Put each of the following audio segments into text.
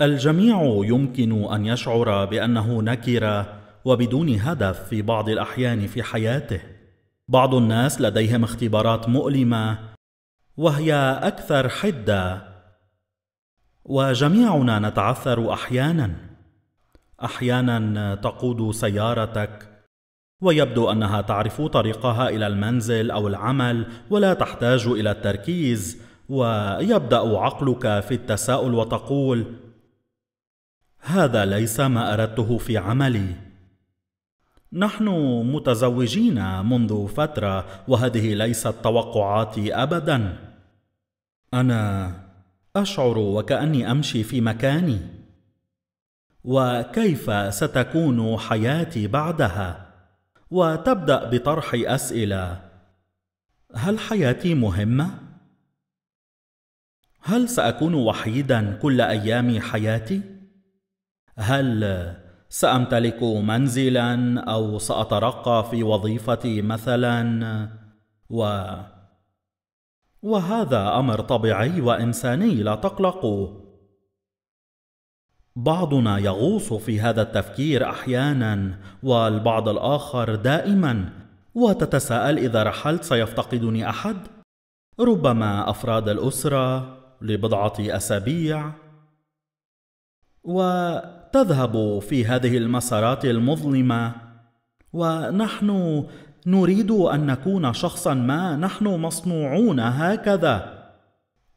الجميع يمكن ان يشعر بانه نكره وبدون هدف في بعض الاحيان في حياته بعض الناس لديهم اختبارات مؤلمه وهي اكثر حده وجميعنا نتعثر احيانا احيانا تقود سيارتك ويبدو انها تعرف طريقها الى المنزل او العمل ولا تحتاج الى التركيز ويبدا عقلك في التساؤل وتقول هذا ليس ما اردته في عملي نحن متزوجين منذ فتره وهذه ليست توقعاتي ابدا انا اشعر وكاني امشي في مكاني وكيف ستكون حياتي بعدها وتبدا بطرح اسئله هل حياتي مهمه هل ساكون وحيدا كل ايام حياتي هل سامتلك منزلا او ساترقى في وظيفتي مثلا و وهذا امر طبيعي وانساني لا تقلقوا بعضنا يغوص في هذا التفكير احيانا والبعض الاخر دائما وتتساءل اذا رحلت سيفتقدني احد ربما افراد الاسره لبضعه اسابيع و تذهب في هذه المسارات المظلمه ونحن نريد ان نكون شخصا ما نحن مصنوعون هكذا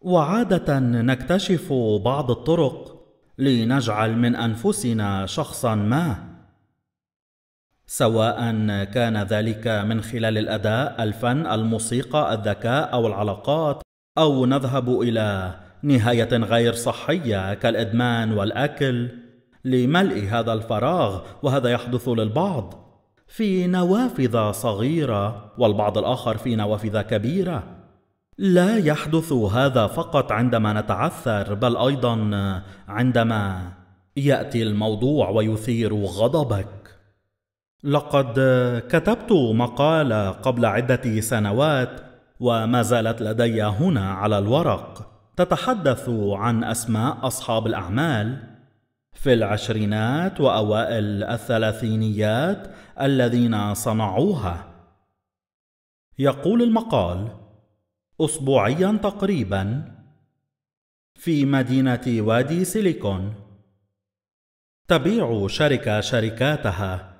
وعاده نكتشف بعض الطرق لنجعل من انفسنا شخصا ما سواء كان ذلك من خلال الاداء الفن الموسيقى الذكاء او العلاقات او نذهب الى نهايه غير صحيه كالادمان والاكل لملء هذا الفراغ وهذا يحدث للبعض في نوافذ صغيره والبعض الاخر في نوافذ كبيره لا يحدث هذا فقط عندما نتعثر بل ايضا عندما ياتي الموضوع ويثير غضبك لقد كتبت مقاله قبل عده سنوات وما زالت لدي هنا على الورق تتحدث عن اسماء اصحاب الاعمال في العشرينات واوائل الثلاثينيات الذين صنعوها يقول المقال اسبوعيا تقريبا في مدينه وادي سيليكون تبيع شركه شركاتها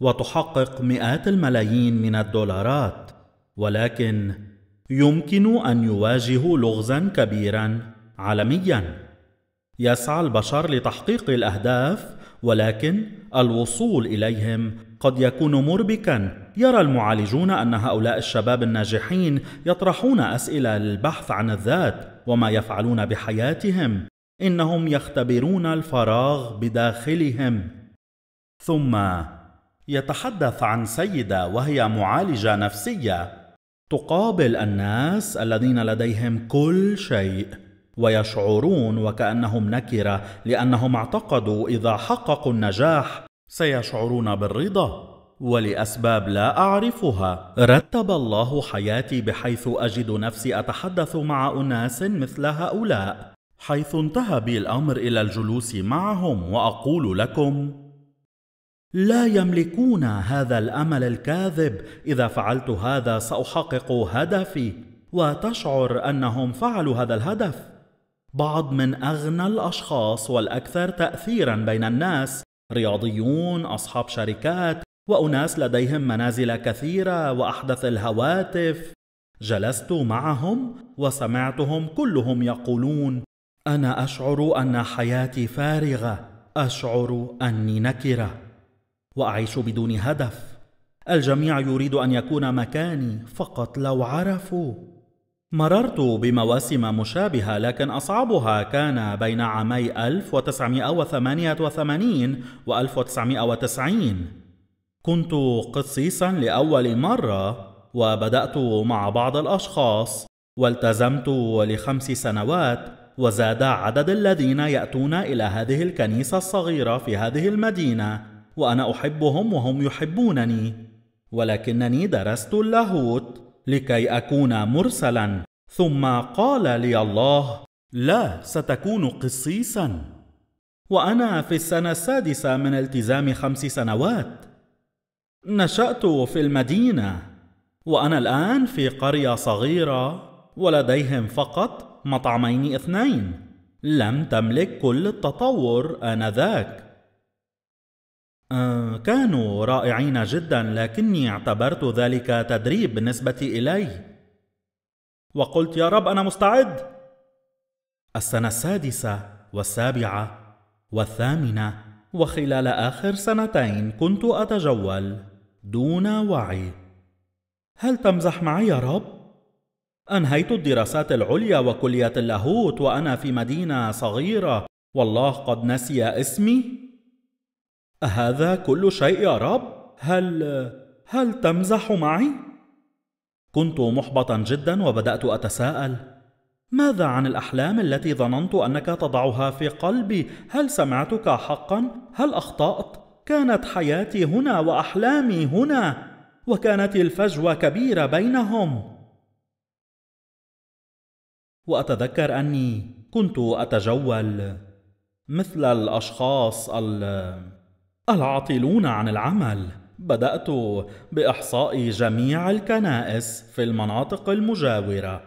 وتحقق مئات الملايين من الدولارات ولكن يمكن ان يواجهوا لغزا كبيرا عالميا يسعى البشر لتحقيق الاهداف ولكن الوصول اليهم قد يكون مربكا يرى المعالجون ان هؤلاء الشباب الناجحين يطرحون اسئله للبحث عن الذات وما يفعلون بحياتهم انهم يختبرون الفراغ بداخلهم ثم يتحدث عن سيده وهي معالجه نفسيه تقابل الناس الذين لديهم كل شيء ويشعرون وكأنهم نكرة لأنهم اعتقدوا إذا حققوا النجاح سيشعرون بالرضا ولاسباب لا اعرفها رتب الله حياتي بحيث اجد نفسي اتحدث مع اناس مثل هؤلاء حيث انتهى بي الامر الى الجلوس معهم واقول لكم لا يملكون هذا الامل الكاذب اذا فعلت هذا ساحقق هدفي وتشعر انهم فعلوا هذا الهدف بعض من أغنى الأشخاص والأكثر تأثيرا بين الناس رياضيون أصحاب شركات وأناس لديهم منازل كثيرة وأحدث الهواتف جلست معهم وسمعتهم كلهم يقولون أنا أشعر أن حياتي فارغة أشعر أني نكرة وأعيش بدون هدف الجميع يريد أن يكون مكاني فقط لو عرفوا مررت بمواسم مشابهة لكن أصعبها كان بين عامي 1988 و 1990 كنت قصيصا لأول مرة وبدأت مع بعض الأشخاص والتزمت لخمس سنوات وزاد عدد الذين يأتون إلى هذه الكنيسة الصغيرة في هذه المدينة وأنا أحبهم وهم يحبونني ولكنني درست اللاهوت لكي اكون مرسلا ثم قال لي الله لا ستكون قسيسا وانا في السنه السادسه من التزام خمس سنوات نشات في المدينه وانا الان في قريه صغيره ولديهم فقط مطعمين اثنين لم تملك كل التطور انذاك آه، كانوا رائعين جدا لكني اعتبرت ذلك تدريب بالنسبة إلي وقلت يا رب أنا مستعد السنة السادسة والسابعة والثامنة وخلال آخر سنتين كنت أتجول دون وعي هل تمزح معي يا رب؟ أنهيت الدراسات العليا وكلية اللاهوت وأنا في مدينة صغيرة والله قد نسي اسمي أهذا كل شيء يا رب؟ هل هل تمزح معي؟ كنت محبطا جدا وبدأت أتساءل ماذا عن الأحلام التي ظننت أنك تضعها في قلبي؟ هل سمعتك حقا؟ هل أخطأت؟ كانت حياتي هنا وأحلامي هنا وكانت الفجوة كبيرة بينهم وأتذكر أني كنت أتجول مثل الأشخاص ال العاطلون عن العمل بدأت بإحصاء جميع الكنائس في المناطق المجاورة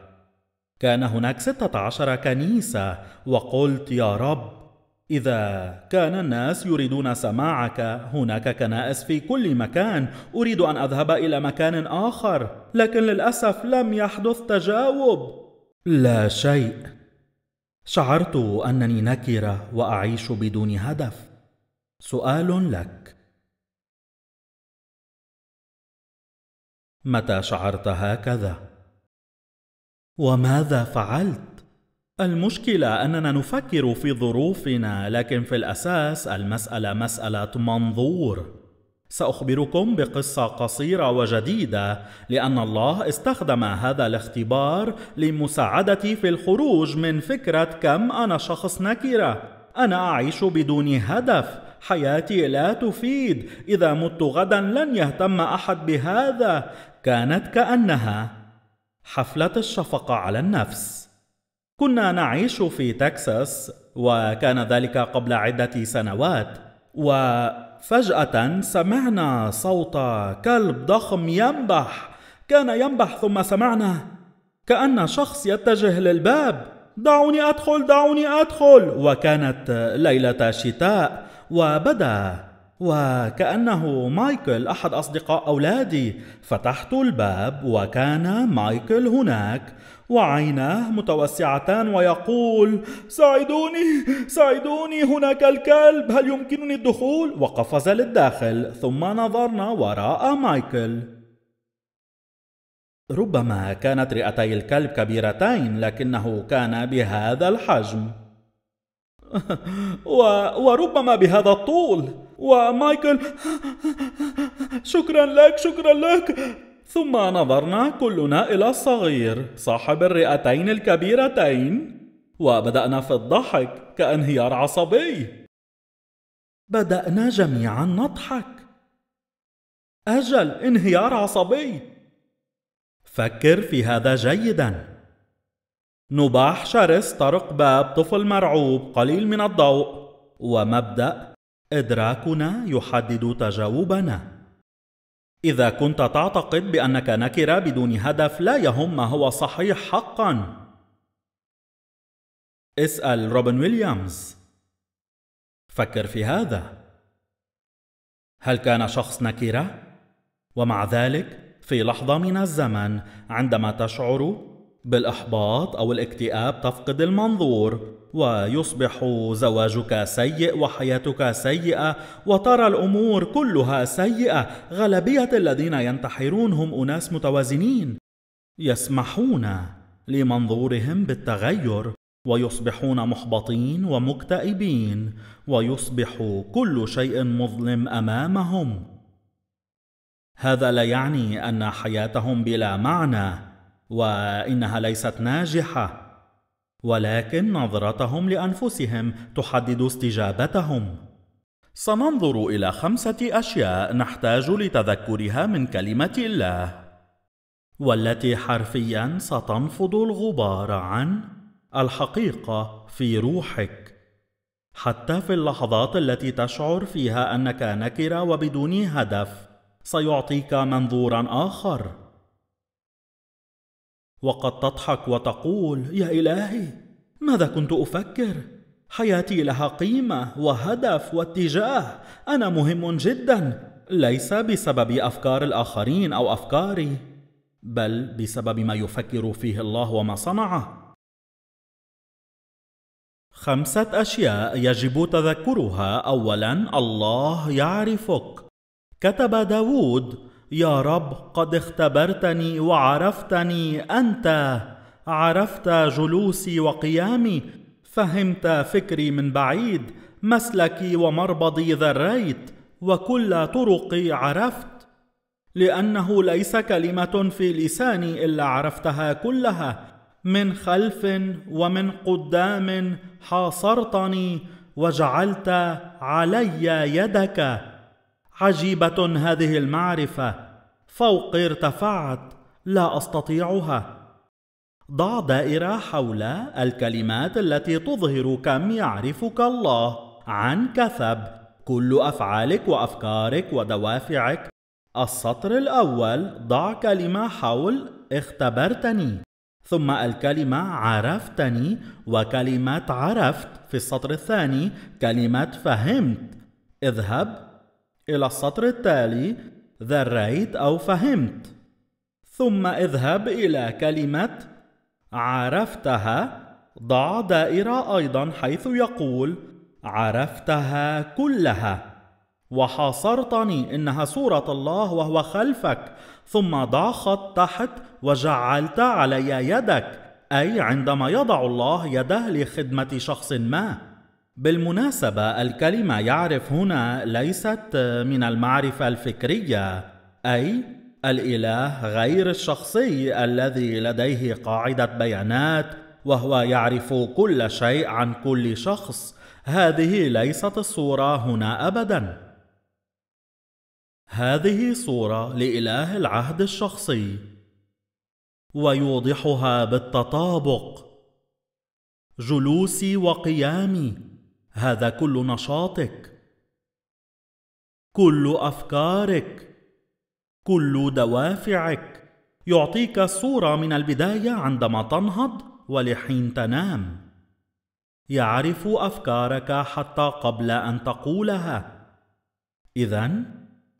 كان هناك ستة عشر كنيسة وقلت يا رب إذا كان الناس يريدون سماعك هناك كنائس في كل مكان أريد أن أذهب إلى مكان آخر لكن للأسف لم يحدث تجاوب لا شيء شعرت أنني نكرة وأعيش بدون هدف سؤال لك متى شعرت هكذا وماذا فعلت المشكله اننا نفكر في ظروفنا لكن في الاساس المساله مساله منظور ساخبركم بقصه قصيره وجديده لان الله استخدم هذا الاختبار لمساعدتي في الخروج من فكره كم انا شخص نكره انا اعيش بدون هدف حياتي لا تفيد اذا مت غدا لن يهتم احد بهذا كانت كانها حفله الشفقه على النفس كنا نعيش في تكساس وكان ذلك قبل عده سنوات وفجاه سمعنا صوت كلب ضخم ينبح كان ينبح ثم سمعنا كان شخص يتجه للباب دعوني أدخل دعوني أدخل وكانت ليلة شتاء وبدا وكأنه مايكل أحد أصدقاء أولادي فتحت الباب وكان مايكل هناك وعيناه متوسعتان ويقول ساعدوني ساعدوني هناك الكلب هل يمكنني الدخول وقفز للداخل ثم نظرنا وراء مايكل ربما كانت رئتي الكلب كبيرتين لكنه كان بهذا الحجم وربما بهذا الطول ومايكل شكرا لك شكرا لك ثم نظرنا كلنا الى الصغير صاحب الرئتين الكبيرتين وبدانا في الضحك كانهيار عصبي بدانا جميعا نضحك اجل انهيار عصبي فكر في هذا جيدا نباح شرس طرق باب طفل مرعوب قليل من الضوء ومبدأ إدراكنا يحدد تجاوبنا إذا كنت تعتقد بأنك نكرة بدون هدف لا يهم ما هو صحيح حقا اسأل روبن ويليامز فكر في هذا هل كان شخص نكرة؟ ومع ذلك في لحظة من الزمن عندما تشعر بالاحباط او الاكتئاب تفقد المنظور ويصبح زواجك سيء وحياتك سيئه وترى الامور كلها سيئه غالبيه الذين ينتحرون هم اناس متوازنين يسمحون لمنظورهم بالتغير ويصبحون محبطين ومكتئبين ويصبح كل شيء مظلم امامهم هذا لا يعني ان حياتهم بلا معنى وانها ليست ناجحه ولكن نظرتهم لانفسهم تحدد استجابتهم سننظر الى خمسه اشياء نحتاج لتذكرها من كلمه الله والتي حرفيا ستنفض الغبار عن الحقيقه في روحك حتى في اللحظات التي تشعر فيها انك نكره وبدون هدف سيعطيك منظورا اخر وقد تضحك وتقول يا الهي ماذا كنت افكر حياتي لها قيمه وهدف واتجاه انا مهم جدا ليس بسبب افكار الاخرين او افكاري بل بسبب ما يفكر فيه الله وما صنعه خمسه اشياء يجب تذكرها اولا الله يعرفك كتب داود يا رب قد اختبرتني وعرفتني انت عرفت جلوسي وقيامي فهمت فكري من بعيد مسلكي ومربضي ذريت وكل طرقي عرفت لانه ليس كلمه في لساني الا عرفتها كلها من خلف ومن قدام حاصرتني وجعلت علي يدك عجيبه هذه المعرفه فوق ارتفعت لا استطيعها ضع دائره حول الكلمات التي تظهر كم يعرفك الله عن كثب كل افعالك وافكارك ودوافعك السطر الاول ضع كلمه حول اختبرتني ثم الكلمة عرفتني وكلمة عرفت في السطر الثاني كلمة فهمت اذهب إلى السطر التالي ذريت أو فهمت ثم اذهب إلى كلمة عرفتها ضع دائرة أيضا حيث يقول عرفتها كلها وحاصرتني إنها صورة الله وهو خلفك ثم ضع خط تحت وجعلت علي يدك أي عندما يضع الله يده لخدمة شخص ما بالمناسبة الكلمة يعرف هنا ليست من المعرفة الفكرية أي الإله غير الشخصي الذي لديه قاعدة بيانات وهو يعرف كل شيء عن كل شخص هذه ليست الصورة هنا أبدا هذه صورة لإله العهد الشخصي ويوضحها بالتطابق جلوسي وقيامي هذا كل نشاطك كل افكارك كل دوافعك يعطيك الصوره من البدايه عندما تنهض ولحين تنام يعرف افكارك حتى قبل ان تقولها اذا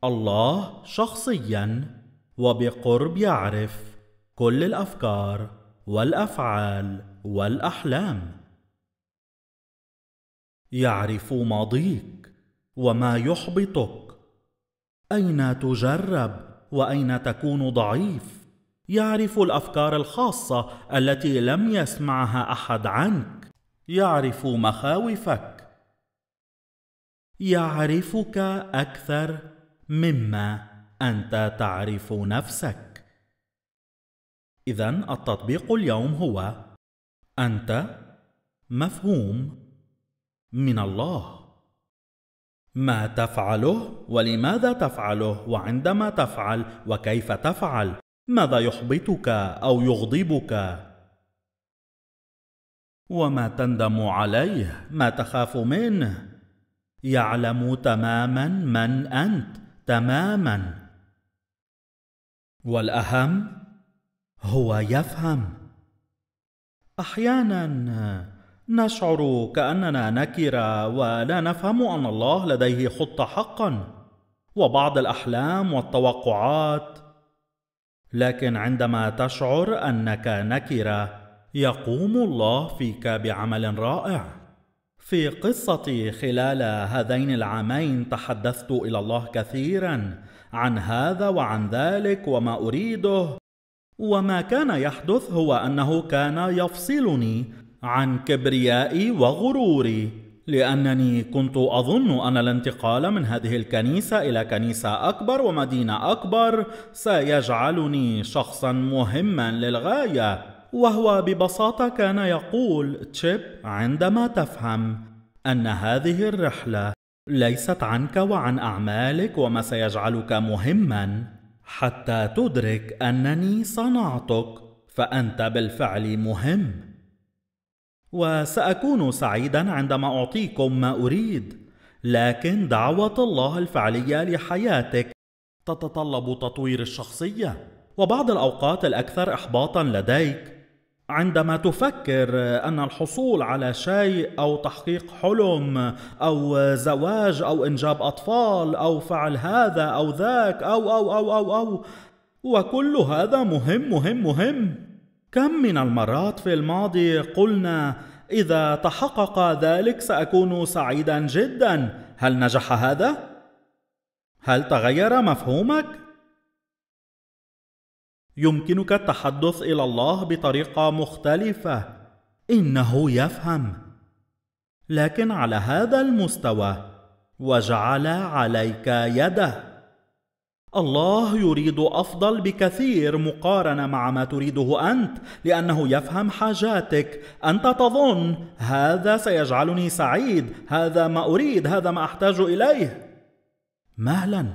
الله شخصيا وبقرب يعرف كل الافكار والافعال والاحلام يعرف ماضيك وما يحبطك اين تجرب واين تكون ضعيف يعرف الافكار الخاصه التي لم يسمعها احد عنك يعرف مخاوفك يعرفك اكثر مما انت تعرف نفسك اذا التطبيق اليوم هو انت مفهوم من الله ما تفعله ولماذا تفعله وعندما تفعل وكيف تفعل ماذا يحبطك او يغضبك وما تندم عليه ما تخاف منه يعلم تماما من انت تماما والاهم هو يفهم احيانا نشعر كاننا نكره ولا نفهم ان الله لديه خطه حقا وبعض الاحلام والتوقعات لكن عندما تشعر انك نكره يقوم الله فيك بعمل رائع في قصتي خلال هذين العامين تحدثت الى الله كثيرا عن هذا وعن ذلك وما اريده وما كان يحدث هو انه كان يفصلني عن كبريائي وغروري لأنني كنت أظن أن الانتقال من هذه الكنيسة إلى كنيسة أكبر ومدينة أكبر سيجعلني شخصا مهما للغاية وهو ببساطة كان يقول تشيب عندما تفهم أن هذه الرحلة ليست عنك وعن أعمالك وما سيجعلك مهما حتى تدرك أنني صنعتك فأنت بالفعل مهم وساكون سعيدا عندما اعطيكم ما اريد لكن دعوه الله الفعليه لحياتك تتطلب تطوير الشخصيه وبعض الاوقات الاكثر احباطا لديك عندما تفكر ان الحصول على شيء او تحقيق حلم او زواج او انجاب اطفال او فعل هذا او ذاك او او او او او وكل هذا مهم مهم مهم كم من المرات في الماضي قلنا اذا تحقق ذلك ساكون سعيدا جدا هل نجح هذا هل تغير مفهومك يمكنك التحدث الى الله بطريقه مختلفه انه يفهم لكن على هذا المستوى وجعل عليك يده الله يريد افضل بكثير مقارنه مع ما تريده انت لانه يفهم حاجاتك انت تظن هذا سيجعلني سعيد هذا ما اريد هذا ما احتاج اليه مهلا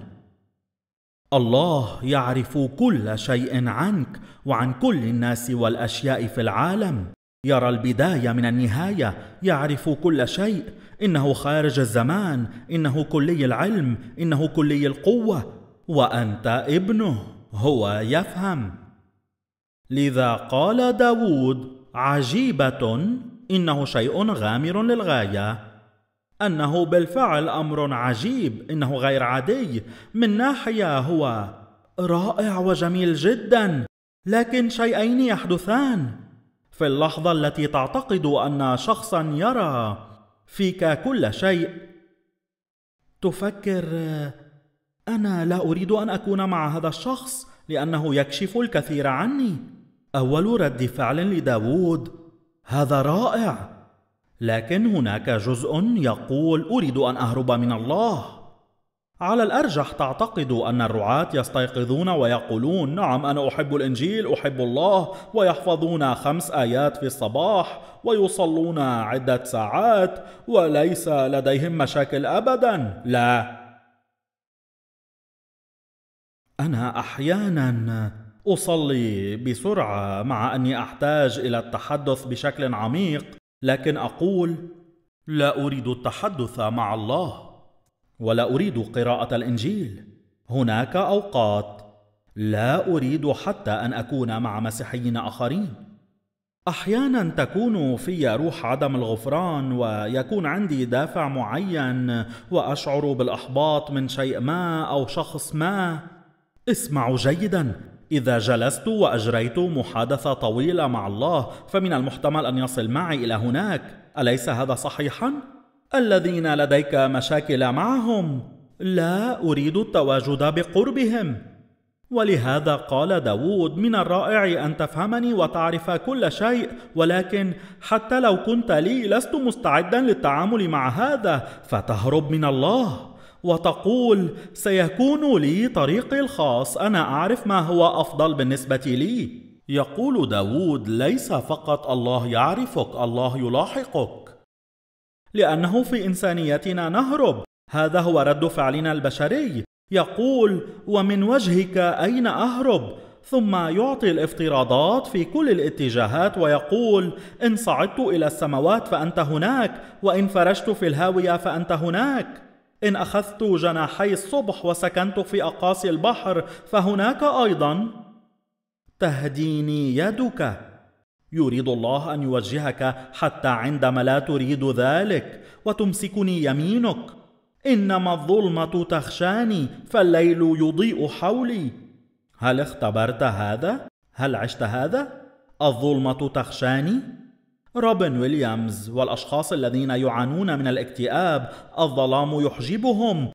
الله يعرف كل شيء عنك وعن كل الناس والاشياء في العالم يرى البدايه من النهايه يعرف كل شيء انه خارج الزمان انه كلي العلم انه كلي القوه وأنت ابنه هو يفهم لذا قال داود عجيبة إنه شيء غامر للغاية أنه بالفعل أمر عجيب إنه غير عادي من ناحية هو رائع وجميل جدا لكن شيئين يحدثان في اللحظة التي تعتقد أن شخصا يرى فيك كل شيء تفكر انا لا اريد ان اكون مع هذا الشخص لانه يكشف الكثير عني اول رد فعل لداوود هذا رائع لكن هناك جزء يقول اريد ان اهرب من الله على الارجح تعتقد ان الرعاه يستيقظون ويقولون نعم انا احب الانجيل احب الله ويحفظون خمس ايات في الصباح ويصلون عده ساعات وليس لديهم مشاكل ابدا لا انا احيانا اصلي بسرعه مع اني احتاج الى التحدث بشكل عميق لكن اقول لا اريد التحدث مع الله ولا اريد قراءه الانجيل هناك اوقات لا اريد حتى ان اكون مع مسيحيين اخرين احيانا تكون في روح عدم الغفران ويكون عندي دافع معين واشعر بالاحباط من شيء ما او شخص ما اسمعوا جيدا إذا جلست وأجريت محادثة طويلة مع الله فمن المحتمل أن يصل معي إلى هناك أليس هذا صحيحا؟ الذين لديك مشاكل معهم لا أريد التواجد بقربهم ولهذا قال داود من الرائع أن تفهمني وتعرف كل شيء ولكن حتى لو كنت لي لست مستعدا للتعامل مع هذا فتهرب من الله وتقول سيكون لي طريقي الخاص أنا أعرف ما هو أفضل بالنسبة لي يقول داود ليس فقط الله يعرفك الله يلاحقك لأنه في إنسانيتنا نهرب هذا هو رد فعلنا البشري يقول ومن وجهك أين أهرب ثم يعطي الافتراضات في كل الاتجاهات ويقول ان صعدت الى السماوات فانت هناك وان فرجت في الهاويه فانت هناك إن أخذت جناحي الصبح وسكنت في أقاصي البحر فهناك أيضا تهديني يدك يريد الله أن يوجهك حتى عندما لا تريد ذلك وتمسكني يمينك إنما الظلمة تخشاني فالليل يضيء حولي هل اختبرت هذا؟ هل عشت هذا؟ الظلمة تخشاني؟ روبن ويليامز والأشخاص الذين يعانون من الاكتئاب الظلام يحجبهم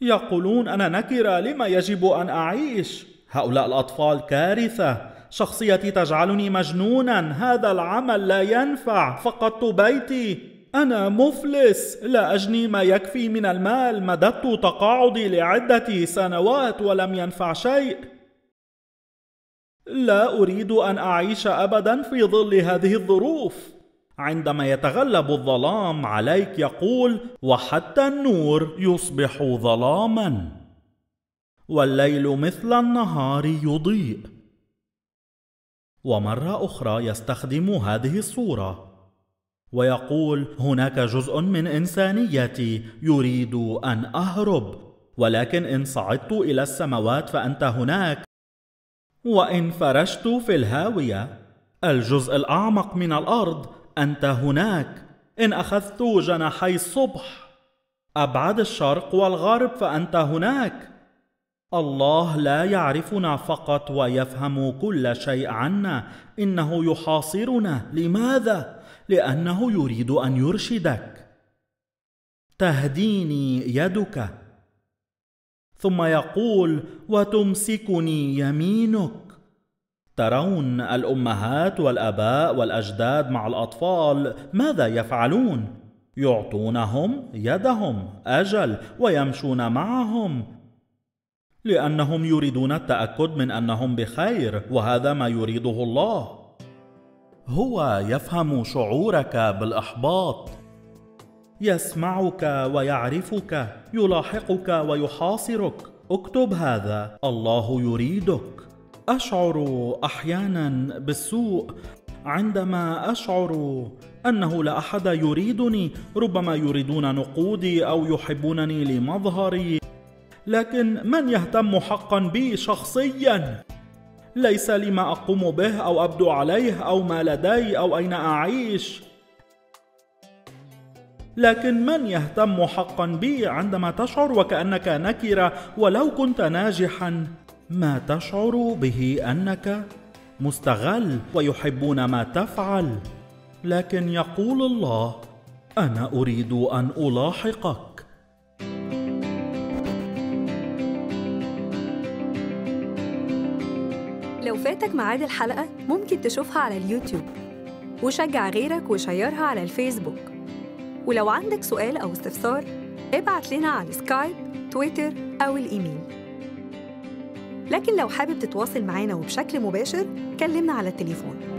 يقولون أنا نكرة لما يجب أن أعيش هؤلاء الأطفال كارثة شخصيتي تجعلني مجنونا هذا العمل لا ينفع فقدت بيتي أنا مفلس لا أجني ما يكفي من المال مددت تقاعدي لعدة سنوات ولم ينفع شيء لا أريد أن أعيش أبدا في ظل هذه الظروف عندما يتغلب الظلام عليك يقول وحتى النور يصبح ظلاما والليل مثل النهار يضيء ومره اخرى يستخدم هذه الصوره ويقول هناك جزء من انسانيتي يريد ان اهرب ولكن ان صعدت الى السماوات فانت هناك وان فرشت في الهاويه الجزء الاعمق من الارض أنت هناك إن أخذت جناحي الصبح أبعد الشرق والغرب فأنت هناك الله لا يعرفنا فقط ويفهم كل شيء عنا إنه يحاصرنا لماذا؟ لأنه يريد أن يرشدك تهديني يدك ثم يقول وتمسكني يمينك ترون الامهات والاباء والاجداد مع الاطفال ماذا يفعلون يعطونهم يدهم اجل ويمشون معهم لانهم يريدون التاكد من انهم بخير وهذا ما يريده الله هو يفهم شعورك بالاحباط يسمعك ويعرفك يلاحقك ويحاصرك اكتب هذا الله يريدك أشعر أحيانا بالسوء عندما أشعر أنه لا أحد يريدني ربما يريدون نقودي أو يحبونني لمظهري لكن من يهتم حقا بي شخصيا ليس لما أقوم به أو أبدو عليه أو ما لدي أو أين أعيش لكن من يهتم حقا بي عندما تشعر وكأنك نكرة ولو كنت ناجحا ما تشعر به انك مستغل ويحبون ما تفعل لكن يقول الله انا اريد ان الاحقك لو فاتك ميعاد الحلقه ممكن تشوفها على اليوتيوب وشجع غيرك وشيرها على الفيسبوك ولو عندك سؤال او استفسار ابعت لنا على سكايب تويتر او الايميل لكن لو حابب تتواصل معانا وبشكل مباشر كلمنا على التليفون